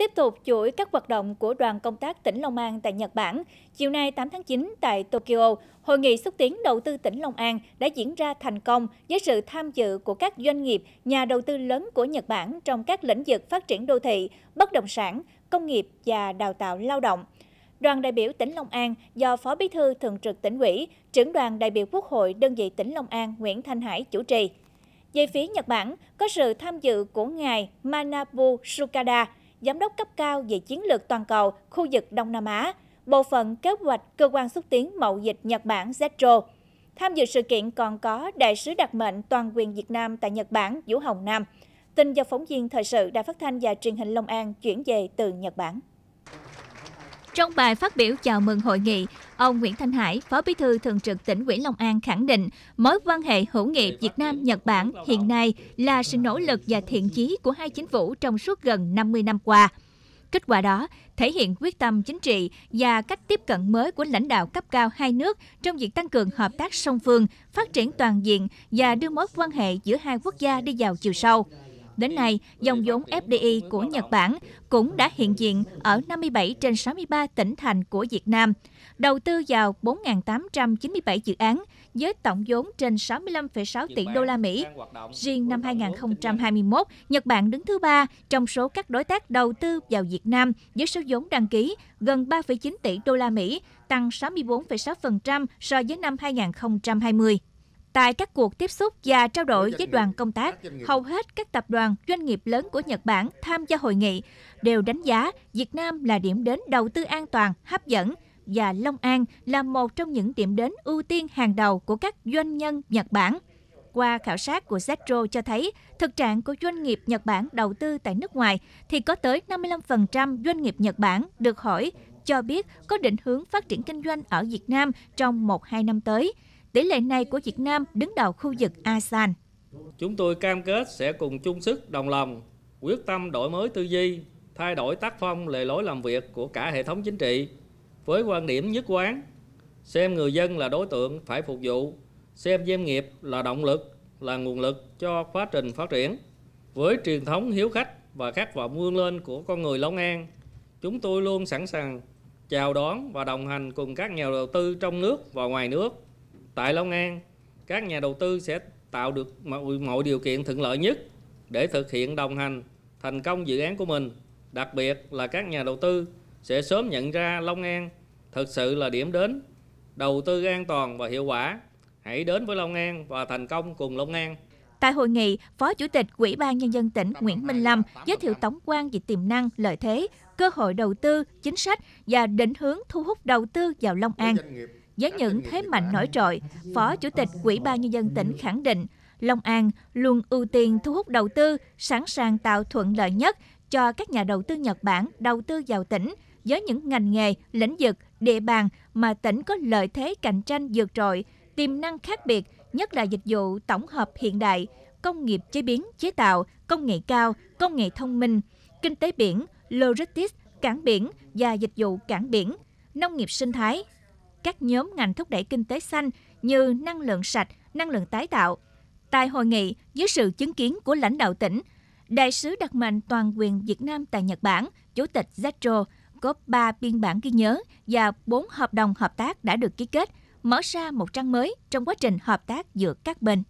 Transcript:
Tiếp tục chuỗi các hoạt động của đoàn công tác tỉnh Long An tại Nhật Bản, chiều nay 8 tháng 9 tại Tokyo, Hội nghị xúc tiến đầu tư tỉnh Long An đã diễn ra thành công với sự tham dự của các doanh nghiệp, nhà đầu tư lớn của Nhật Bản trong các lĩnh vực phát triển đô thị, bất động sản, công nghiệp và đào tạo lao động. Đoàn đại biểu tỉnh Long An do Phó Bí thư Thường trực tỉnh ủy, trưởng đoàn đại biểu Quốc hội đơn vị tỉnh Long An Nguyễn Thanh Hải chủ trì. Về phía Nhật Bản, có sự tham dự của ngài Manabu Sukada, giám đốc cấp cao về chiến lược toàn cầu khu vực Đông Nam Á, bộ phận kế hoạch cơ quan xúc tiến mậu dịch Nhật Bản ZETRO. Tham dự sự kiện còn có đại sứ đặc mệnh toàn quyền Việt Nam tại Nhật Bản Vũ Hồng Nam. Tin do phóng viên thời sự Đài Phát thanh và Truyền hình Long An chuyển về từ Nhật Bản. Trong bài phát biểu chào mừng hội nghị, ông Nguyễn Thanh Hải, Phó Bí thư Thường trực tỉnh ủy Long An khẳng định mối quan hệ hữu nghị Việt Nam Nhật Bản hiện nay là sự nỗ lực và thiện chí của hai chính phủ trong suốt gần 50 năm qua. Kết quả đó thể hiện quyết tâm chính trị và cách tiếp cận mới của lãnh đạo cấp cao hai nước trong việc tăng cường hợp tác song phương, phát triển toàn diện và đưa mối quan hệ giữa hai quốc gia đi vào chiều sâu. Đến nay, dòng vốn FDI của Nhật Bản cũng đã hiện diện ở 57 trên 63 tỉnh thành của Việt Nam, đầu tư vào 4.897 dự án với tổng vốn trên 65,6 tỷ đô la Mỹ. Riêng năm 2021, Nhật Bản đứng thứ ba trong số các đối tác đầu tư vào Việt Nam với số vốn đăng ký gần 3,9 tỷ đô la Mỹ, tăng 64,6% so với năm 2020. Tại các cuộc tiếp xúc và trao đổi với đoàn công tác, hầu hết các tập đoàn doanh nghiệp lớn của Nhật Bản tham gia hội nghị đều đánh giá Việt Nam là điểm đến đầu tư an toàn, hấp dẫn và Long An là một trong những điểm đến ưu tiên hàng đầu của các doanh nhân Nhật Bản. Qua khảo sát của Zetro cho thấy, thực trạng của doanh nghiệp Nhật Bản đầu tư tại nước ngoài thì có tới 55% doanh nghiệp Nhật Bản được hỏi cho biết có định hướng phát triển kinh doanh ở Việt Nam trong 1-2 năm tới. Tỷ lệ này của Việt Nam đứng đầu khu vực ASEAN. Chúng tôi cam kết sẽ cùng chung sức đồng lòng, quyết tâm đổi mới tư duy, thay đổi tác phong lề lối làm việc của cả hệ thống chính trị với quan điểm nhất quán xem người dân là đối tượng phải phục vụ, xem doanh nghiệp là động lực, là nguồn lực cho quá trình phát triển. Với truyền thống hiếu khách và khát vọng vươn lên của con người Long An, chúng tôi luôn sẵn sàng chào đón và đồng hành cùng các nhà đầu tư trong nước và ngoài nước tại Long An, các nhà đầu tư sẽ tạo được mọi điều kiện thuận lợi nhất để thực hiện đồng hành thành công dự án của mình. Đặc biệt là các nhà đầu tư sẽ sớm nhận ra Long An thực sự là điểm đến đầu tư an toàn và hiệu quả. Hãy đến với Long An và thành công cùng Long An. Tại hội nghị, Phó Chủ tịch Ủy ban Nhân dân tỉnh Nguyễn Minh Lâm giới thiệu tổng quan về tiềm năng, lợi thế, cơ hội đầu tư, chính sách và định hướng thu hút đầu tư vào Long An. Với những thế mạnh nổi trội, Phó Chủ tịch Ủy ban Nhân dân tỉnh khẳng định, Long An luôn ưu tiên thu hút đầu tư, sẵn sàng tạo thuận lợi nhất cho các nhà đầu tư Nhật Bản đầu tư vào tỉnh với những ngành nghề, lĩnh vực, địa bàn mà tỉnh có lợi thế cạnh tranh vượt trội, tiềm năng khác biệt, nhất là dịch vụ tổng hợp hiện đại, công nghiệp chế biến, chế tạo, công nghệ cao, công nghệ thông minh, kinh tế biển, logistics, cảng biển và dịch vụ cảng biển, nông nghiệp sinh thái, các nhóm ngành thúc đẩy kinh tế xanh như năng lượng sạch, năng lượng tái tạo. Tại hội nghị, dưới sự chứng kiến của lãnh đạo tỉnh, Đại sứ đặc mệnh toàn quyền Việt Nam tại Nhật Bản, Chủ tịch Zetro, có 3 biên bản ghi nhớ và 4 hợp đồng hợp tác đã được ký kết, mở ra một trang mới trong quá trình hợp tác giữa các bên.